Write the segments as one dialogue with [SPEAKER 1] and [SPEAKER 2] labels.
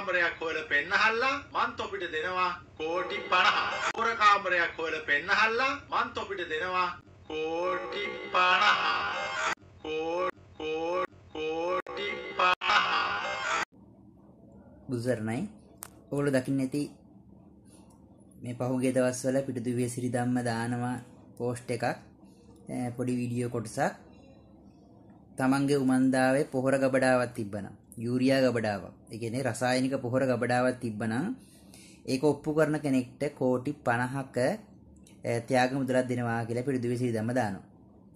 [SPEAKER 1] කාමරයක් හොයලා පෙන්නහල්ලා මන් තොපිට දෙනවා කෝටි 50. හොර කාමරයක් හොයලා පෙන්නහල්ලා මන් තොපිට දෙනවා කෝටි 50. කෝටි 50. බුදුසරණයි. ඔයගොල්ලෝ දකින්න ඇති මේ පහුගිය දවස්වල පිටුදුවේ සිරිදම්ම දානවා පෝස්ට් එකක් පොඩි වීඩියෝ කොටසක් තමන්ගේ උමන්දාවේ පොහොර ගබඩාවක් තිබ්බනම් යූරියා ගබඩාවක්. ඒ කියන්නේ රසායනික පොහොර ගබඩාවක් තිබ්බනම් ඒක ඔප්පු කරන කෙනෙක්ට කෝටි 50ක ත්‍යාග මුදලක් දෙනවා කියලා පිරිදුවේ සිරිදම්ම දානවා.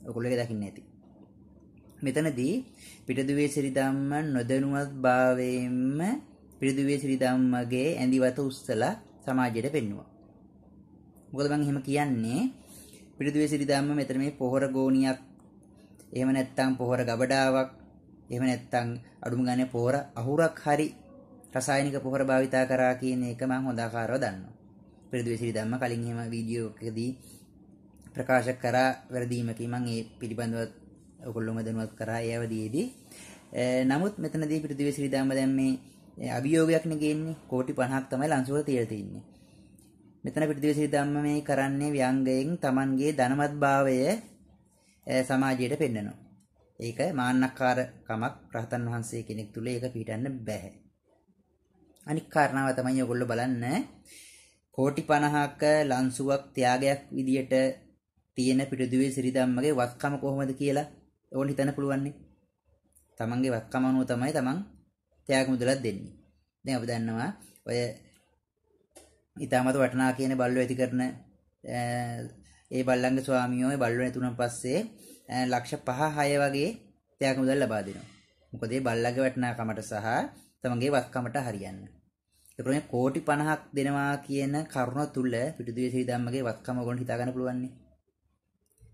[SPEAKER 1] ඔයගොල්ලෝ ඒක දකින්නේ නැති. මෙතනදී පිරිදුවේ සිරිදම්ම නොදැනුවත් භාවයෙන්ම පිරිදුවේ සිරිදම්මගේ ඇඳිවත උස්සලා සමාජයට පෙන්නුවා. මොකද මම එහෙම කියන්නේ පිරිදුවේ සිරිදම්ම මෙතන මේ පොහොර ගෝණියක් එහෙම නැත්නම් පොහොර ගබඩාවක් එහෙම නැත්නම් අඩුම ගානේ පොහොර අහුරක් හරි රසායනික පොහොර භාවිතා කරා කියන එක මම හොඳ ආකාරව දන්නවා. පෙරදු විසිරි ධම්ම කලින් එහෙම වීඩියෝ එකකදී ප්‍රකාශ කරා වැඩීමකින් මම ඒ පිළිබඳව ඔයගොල්ලෝම දැනුවත් කරා ඒ අවදීදී. නමුත් මෙතනදී පෙරදු විසිරි ධම්ම දැන් මේ අභියෝගයක් නෙගෙන්නේ කෝටි 50ක් තමයි ලංසුවර තියලා තින්නේ. මෙතන පෙරදු විසිරි ධම්ම මේ කරන්නේ ව්‍යංගයෙන් Tamanගේ ධනවත් භාවය සමාජයට පෙන්වනවා. ඒක මාන්නකාරකමක් රහතන් වහන්සේ කෙනෙක් තුල ඒක පිටන්න බෑ. අනික් කාරණාව තමයි ඔයගොල්ලෝ බලන්න කෝටි 50ක ලන්සුවක් ත්‍යාගයක් විදියට තියෙන පිටුදුවේ සිරිදම්මගේ වත්කම කොහොමද කියලා ඕන හිතන්න පුළුවන්නේ. තමන්ගේ වත්කම අනුව තමයි තමන් ත්‍යාග මුදලක් දෙන්නේ. දැන් ඔබ දන්නවා ඔය ඊටමත වටනා කියන බල්ලෝ ඇති කරන ඒ බල්ලන්ගේ ස්වාමියෝ ඒ බල්ලෝ නැතුණන් පස්සේ ලක්ෂ පහ හය වගේ තයක් මුදල් ලබා දෙනවා. මොකද ඒ බල්ලගේ වටිනාකමට සහ තමන්ගේ වත්කමට හරියන්න. ඒ ප්‍රමේ කෝටි 50ක් දෙනවා කියන කරුණ තුල පිටුදුවේ ශ්‍රීදම්මගේ වත්කම ඔයගොල්ලෝ හිතා ගන්න පුළුවන් නේ.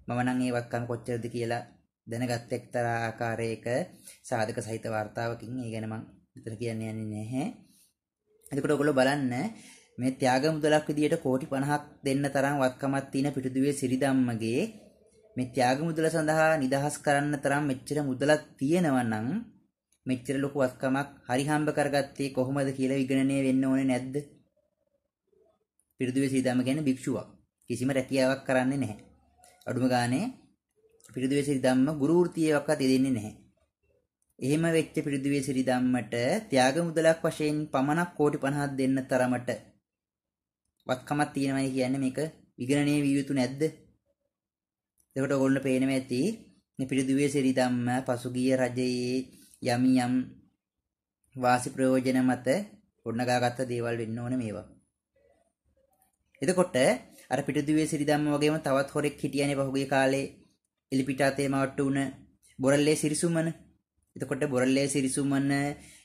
[SPEAKER 1] මම නම් මේ වත්කම් කොච්චරද කියලා දැනගත් එක්තරා ආකාරයක සාධක සහිත වார்த்தාවකින් ඒ ගැන මම විතර කියන්න යන්නේ නැහැ. එතකොට ඔයගොල්ලෝ බලන්න මේ ත්‍යාග මුදලක් විදියට කෝටි 50ක් දෙන්න තරම් වත්කමක් තියෙන පිටුදුවේ සිරිදම්මගේ මේ ත්‍යාග මුදල සඳහා නිදහස් කරන්න තරම් මෙච්චර මුදලක් තියෙනවා නම් මෙච්චර ලොකු වස්කමක් හරි හම්බ කරගත්තේ කොහොමද කියලා විගණනය වෙන්න ඕනේ නැද්ද? පිරිදුවේ සීදාම කියන්නේ භික්ෂුවක්. කිසිම රැකියාවක් කරන්නේ නැහැ. අඩුම ගානේ පිරිදුවේ සිරිදම්ම ගුරු වෘත්තියවක්වත් දෙන්නේ නැහැ. එහෙම වෙච්ච පිරිදුවේ සිරිදම්මට ත්‍යාග මුදලක් වශයෙන් පමණක් කෝටි 50ක් දෙන්න තරමට වත්කමක් තියෙනවයි කියන්නේ මේක විගණනය විය යුතු නැද්ද? එතකොට ඔයගොල්ලෝ පේනවා ඇති මේ පිළිදුවේ සිරිදම්ම පසුගිය රජයේ යම් යම් වාසි ප්‍රයෝජන මත ගොඩනගාගත්ත දේවල් වෙන්න ඕන මේවා. එතකොට අර පිටිදුවේ සිරිදම්ම වගේම තවත් හොරෙක් හිටියානේ පහුගිය කාලේ එලිපිට අතේ මවට්ටු වුණ බොරල්ලේ සිරිසුමන. එතකොට බොරල්ලේ සිරිසුමන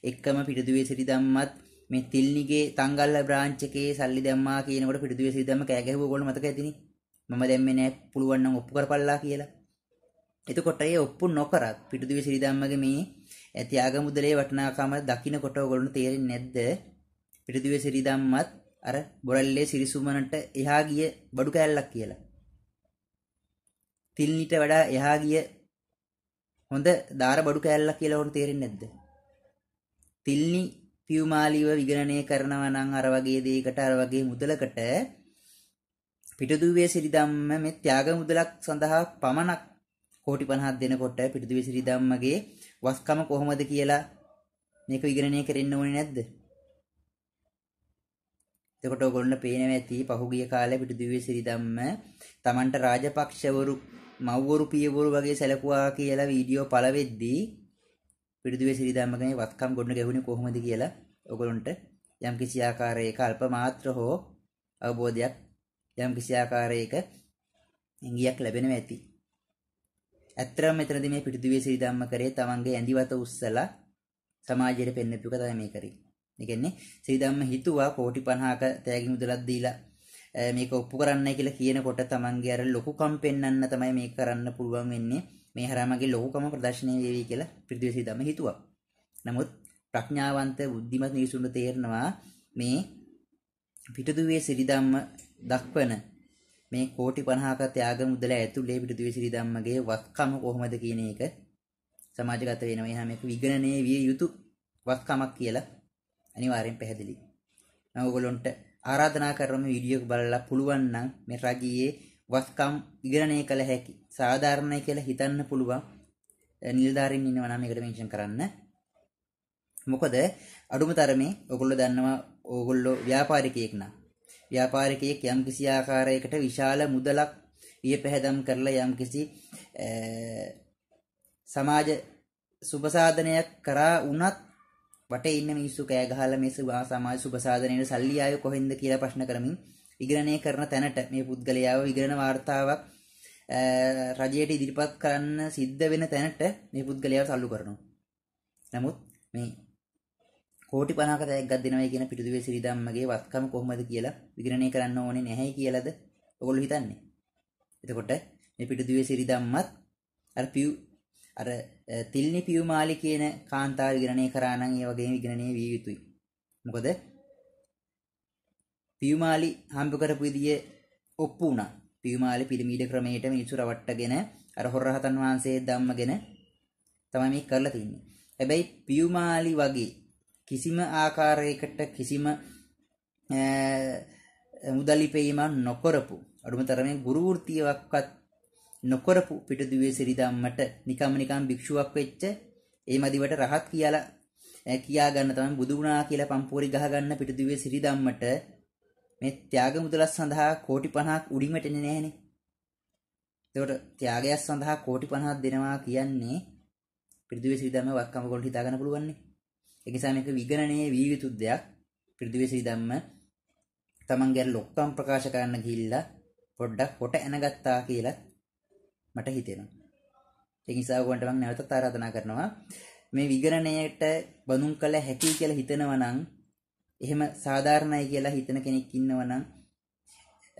[SPEAKER 1] එක්කම පිටිදුවේ සිරිදම්මත් මේ තිල්නිගේ තංගල්ල බ්‍රාන්ච් එකේ සල්ලි දැම්මා කියනකොට පිටිදුවේ සිරිදම්ම කෑ ගැහුවා ඕගොල්ලෝ මතක ඇතිනේ. මම දැම්මේ නෑ පුළුවන් නම් ඔප්පු කරපල්ලා කියලා. එතකොට ඒ ඔප්පු නොකරත් පිටුදිව සිරිදම්මගේ මේ ඇති ආගමුදලේ වටිනාකම දකින්නකොට ඔයගොල්ලෝ තේරෙන්නේ නැද්ද? පිටුදිව සිරිදම්මත් අර බොරල්ලේ සිරිසුමනට එහා ගිය බඩු කෑල්ලක් කියලා. තිල්නිට වඩා එහා ගිය හොඳ දාර බඩු කෑල්ලක් කියලා වොන් තේරෙන්නේ නැද්ද? තිල්නි පියුමාලිව විගණනය කරනවා නම් අර වගේ දෙයකට අර වගේ මුදලකට පිටදුවේ සිරිදම්ම මේ ත්‍යාග මුදලක් සඳහා පමණක් කෝටි 50ක් දෙනකොට පිටදුවේ සිරිදම්මගේ වස්කම කොහොමද කියලා මේක විගණනය කරන්න ඕනේ නැද්ද? එතකොට ඔයගොල්ලෝ පේනවා ඇති පහුගිය කාලේ පිටදුවේ සිරිදම්ම Tamanට රාජපක්ෂවරු මව්වරු පියවරු වගේ සැලකුවා කියලා වීඩියෝ පළවෙද්දී පිටදුවේ සිරිදම්මගේ වස්කම් ගොඩන ගැහුණේ කොහොමද කියලා ඔයගොල්ලන්ට යම් කිසි ආකාරයක අල්ප මාත්‍ර හෝ අවබෝධයක් යම් කිසි ආකාරයක ඉඟියක් ලැබෙනවා ඇති. ඇත්තරම මෙතනදී මේ පිටිදුවේ සිරි ධම්ම කරේ තමන්ගේ ඇඳිවත උස්සලා සමාජයට පෙන්වපු එක තමයි මේ කරේ. ඒ කියන්නේ සිරි ධම්ම හිතුවා කෝටි 50ක තෑගින් උදලක් දීලා මේක ඔප්පු කරන්නයි කියලා කියනකොට තමන්ගේ අර ලොකුකම් පෙන්වන්න තමයි මේක කරන්න පුළුවන් වෙන්නේ. මේ හරමගේ ලොකුකම ප්‍රදර්ශනය වේවි කියලා පිටිදුවේ සිරි ධම්ම හිතුවා. නමුත් ප්‍රඥාවන්ත බුද්ධිමත් මිනිසුන්ට තේරෙනවා මේ පිටිදුවේ සිරි ධම්ම දක්වන මේ කෝටි 50ක ත්‍යාග මුදල ඇතුළේ පෘථිවිසිරි ධම්මගේ වස්කම කොහොමද කියන එක සමාජගත වෙනවා. එහා මේක විගණනය විය යුතු වස්කමක් කියලා අනිවාර්යෙන් පැහැදිලි. මම ඔයගොල්ලන්ට ආරාධනා කරනවා මේ වීඩියෝ එක බලලා පුළුවන් නම් මේ රගියේ වස්කම් ඉගරණය කළ හැකි සාධාරණයි කියලා හිතන්න පුළුවන් නිලධාරීන් ඉන්නවා නම් ඒකට මෙන්ෂන් කරන්න. මොකද අඩුම තරමේ ඔයගොල්ලෝ දන්නවා ඔයගොල්ලෝ ව්‍යාපාරිකයෙක් නම් ව්‍යාපාරිකයෙක් යම්කිසි ආකාරයකට විශාල මුදලක් වියපැහැදම් කරලා යම්කිසි සමාජ සුබසාධනයක් කරා වුණත් වටේ ඉන්න මිනිස්සු කෑ ගහලා මේ සමාජ සුබසාධනයේ සල්ලි ආවේ කොහෙන්ද කියලා ප්‍රශ්න කරමින් විග්‍රහණය කරන තැනට මේ පුද්ගලයාව විග්‍රහණ වார்த்தාවක් රජයට ඉදිරිපත් කරන්න සිද්ධ වෙන තැනට මේ පුද්ගලයාව සල්ලු කරනවා. නමුත් මේ කෝටි 50කට එකක් දෙනවා කියන පිටුදුවේ සිරිදම්මගේ වත්කම කොහොමද කියලා විගණනය කරන්න ඕනේ නැහැයි කියලාද ඔයගොල්ලෝ හිතන්නේ. එතකොට මේ පිටුදුවේ සිරිදම්මත් අර පියු අර තිල්නි පියුමාලි කියන කාන්තාව විගණනය කරා නම් ඒ වගේම විගණනය විය යුතුයි. මොකද පියුමාලි හම්බ කරපු විදිය ඔප්පු වුණා. පියුමාලි පිරමීඩ ක්‍රමයට මිනිසු රවට්ටගෙන අර හොරහතන් වහන්සේ ධම්මගෙන තමයි මේක කරලා තින්නේ. හැබැයි පියුමාලි වගේ කිසිම ආකාරයකට කිසිම මුදලිපේීමක් නොකරපු අඩුම තරමේ ගුරු වෘත්තියක්වත් නොකරපු පිටදුවේ සිරිදම්මට නිකම් නිකම් භික්ෂුවක් වෙච්ච ඒ මදිවට රහත් කියලා කියා ගන්න තමයි බුදු වුණා කියලා පම්පෝරි ගහ ගන්න පිටදුවේ සිරිදම්මට මේ ත්‍යාග මුදලස් සඳහා කෝටි 50ක් උඩින්ට එන්නේ නැහනේ. ඒකට ත්‍යාගයක් සඳහා කෝටි 50ක් දෙනවා කියන්නේ පිටදුවේ සිරිදම්ම වක්කම කොට හිතා ගන්න පුළුවන්නේ. ඒකසා මේක විගණනයේ වී යුතු දෙයක් පෘථිවිසි ධම්ම තමන්ගේ ලොක්කම් ප්‍රකාශ කරන්න ගිහිල්ලා පොඩ්ඩක් කොට එනගත්තා කියලා මට හිතෙනවා. ඒ නිසා ඔයගොල්ලන්ට මම නැවතත් ආරාධනා කරනවා මේ විගණනයට බඳුන් කළ හැකි කියලා හිතනවා නම් එහෙම සාධාරණයි කියලා හිතන කෙනෙක් ඉන්නවා නම්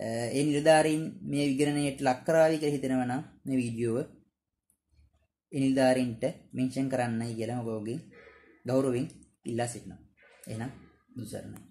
[SPEAKER 1] ඒ නිලධාරීන් මේ විගණනයට ලක් කරાવી කියලා හිතනවා නම් මේ වීඩියෝව ඒ නිලධාරීන්ට මෙන්ෂන් කරන්නයි කියලා මම ඔයගොල්ලෝ ගෞරවෙන් ඉල්ලා සිටිනවා. එහෙනම් දුසරණයි.